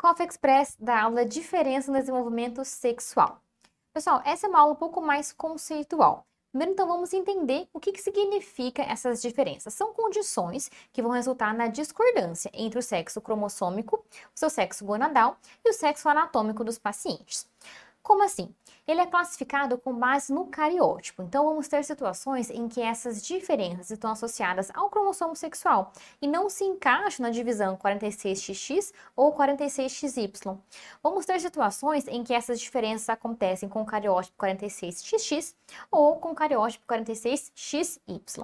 Coffee Express da aula Diferença no Desenvolvimento Sexual. Pessoal, essa é uma aula um pouco mais conceitual. Primeiro, então, vamos entender o que, que significa essas diferenças. São condições que vão resultar na discordância entre o sexo cromossômico, o seu sexo gonadal e o sexo anatômico dos pacientes. Como assim? Ele é classificado com base no cariótipo. Então, vamos ter situações em que essas diferenças estão associadas ao cromossomo sexual e não se encaixam na divisão 46XX ou 46XY. Vamos ter situações em que essas diferenças acontecem com o cariótipo 46XX ou com o cariótipo 46XY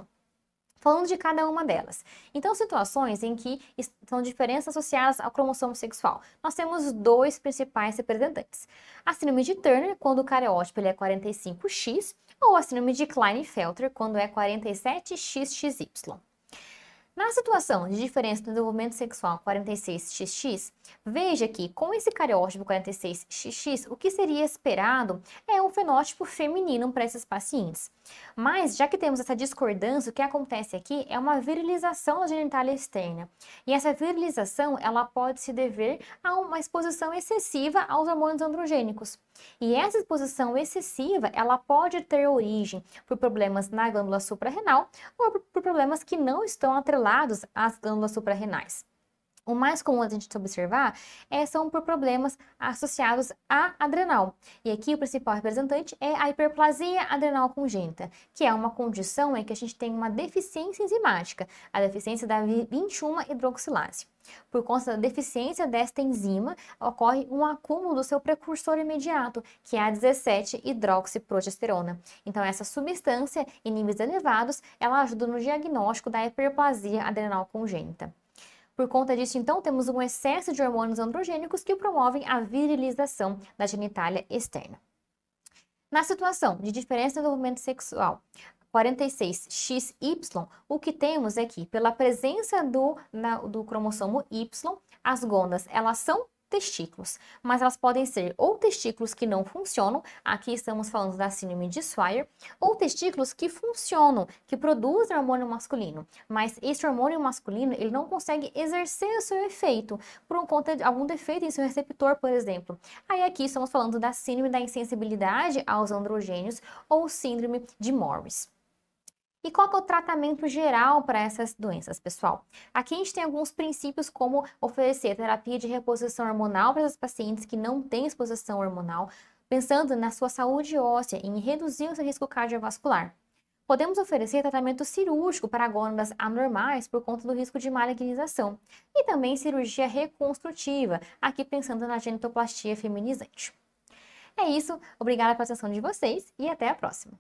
falando de cada uma delas. Então, situações em que são diferenças associadas ao cromossomo sexual. Nós temos dois principais representantes. A síndrome de Turner, quando o cariótipo ele é 45X, ou a síndrome de Klinefelter, quando é 47XXY. Na situação de diferença do desenvolvimento sexual 46XX, veja que com esse cariótipo 46XX, o que seria esperado é um fenótipo feminino para esses pacientes. Mas, já que temos essa discordância, o que acontece aqui é uma virilização da genitália externa. E essa virilização, ela pode se dever a uma exposição excessiva aos hormônios androgênicos. E essa exposição excessiva, ela pode ter origem por problemas na glândula suprarrenal ou por problemas que não estão atrelados às glândulas suprarrenais o mais comum a gente observar é, são por problemas associados à adrenal. E aqui o principal representante é a hiperplasia adrenal congênita, que é uma condição em que a gente tem uma deficiência enzimática, a deficiência da 21 hidroxilase. Por conta da deficiência desta enzima, ocorre um acúmulo do seu precursor imediato, que é a 17-hidroxiprogesterona. Então, essa substância, em níveis elevados, ela ajuda no diagnóstico da hiperplasia adrenal congênita. Por conta disso, então, temos um excesso de hormônios androgênicos que promovem a virilização da genitália externa. Na situação de diferença de desenvolvimento sexual, 46XY, o que temos é que, pela presença do, na, do cromossomo Y, as gondas elas são testículos, mas elas podem ser ou testículos que não funcionam, aqui estamos falando da síndrome de Swyer, ou testículos que funcionam, que produzem hormônio masculino, mas esse hormônio masculino ele não consegue exercer o seu efeito por conta de algum defeito em seu receptor, por exemplo. Aí aqui estamos falando da síndrome da insensibilidade aos androgênios ou síndrome de Morris. E qual é o tratamento geral para essas doenças, pessoal? Aqui a gente tem alguns princípios como oferecer terapia de reposição hormonal para as pacientes que não têm exposição hormonal, pensando na sua saúde óssea e em reduzir o seu risco cardiovascular. Podemos oferecer tratamento cirúrgico para gônadas anormais por conta do risco de malignização e também cirurgia reconstrutiva, aqui pensando na genitoplastia feminizante. É isso, obrigada pela atenção de vocês e até a próxima!